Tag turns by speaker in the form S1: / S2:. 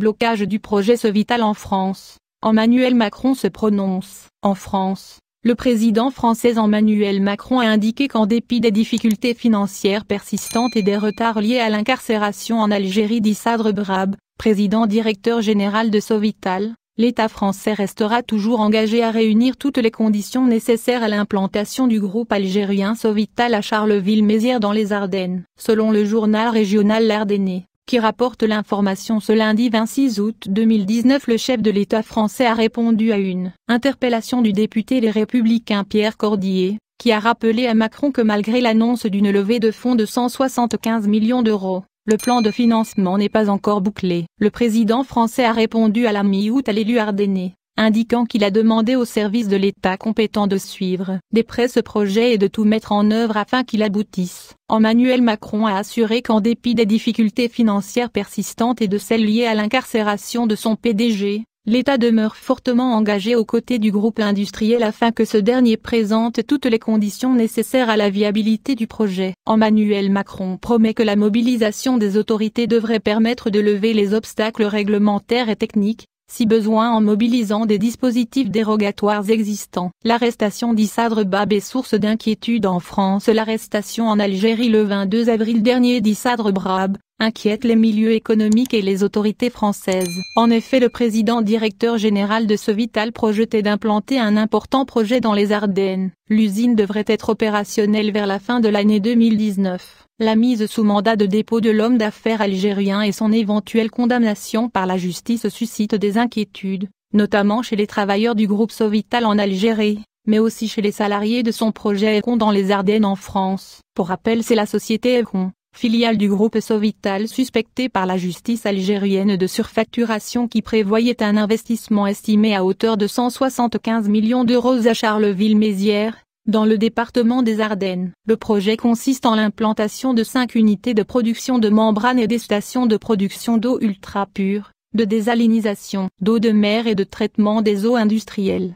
S1: Blocage du projet Sovital en France. Emmanuel Macron se prononce. En France, le président français Emmanuel Macron a indiqué qu'en dépit des difficultés financières persistantes et des retards liés à l'incarcération en Algérie d'Issadre Brab, président directeur général de Sovital, l'État français restera toujours engagé à réunir toutes les conditions nécessaires à l'implantation du groupe algérien Sovital à Charleville-Mézières dans les Ardennes. Selon le journal régional L'Ardennais, qui rapporte l'information ce lundi 26 août 2019 le chef de l'État français a répondu à une interpellation du député Les Républicains Pierre Cordier, qui a rappelé à Macron que malgré l'annonce d'une levée de fonds de 175 millions d'euros, le plan de financement n'est pas encore bouclé. Le président français a répondu à la mi-août à l'élu ardennais, indiquant qu'il a demandé aux services de l'État compétent de suivre des prêts ce projet et de tout mettre en œuvre afin qu'il aboutisse. Emmanuel Macron a assuré qu'en dépit des difficultés financières persistantes et de celles liées à l'incarcération de son PDG, l'État demeure fortement engagé aux côtés du groupe industriel afin que ce dernier présente toutes les conditions nécessaires à la viabilité du projet. Emmanuel Macron promet que la mobilisation des autorités devrait permettre de lever les obstacles réglementaires et techniques, si besoin en mobilisant des dispositifs dérogatoires existants. L'arrestation d'Issadre Bab est source d'inquiétude en France. L'arrestation en Algérie le 22 avril dernier d'Issadre Brab, inquiète les milieux économiques et les autorités françaises. En effet, le président directeur général de ce vital projetait d'implanter un important projet dans les Ardennes. L'usine devrait être opérationnelle vers la fin de l'année 2019 la mise sous mandat de dépôt de l'homme d'affaires algérien et son éventuelle condamnation par la justice suscitent des inquiétudes, notamment chez les travailleurs du groupe Sovital en Algérie, mais aussi chez les salariés de son projet Econ dans les Ardennes en France. Pour rappel c'est la société Econ, filiale du groupe Sovital suspectée par la justice algérienne de surfacturation qui prévoyait un investissement estimé à hauteur de 175 millions d'euros à Charleville-Mézières, dans le département des Ardennes, le projet consiste en l'implantation de cinq unités de production de membranes et des stations de production d'eau ultra pure, de désalinisation, d'eau de mer et de traitement des eaux industrielles.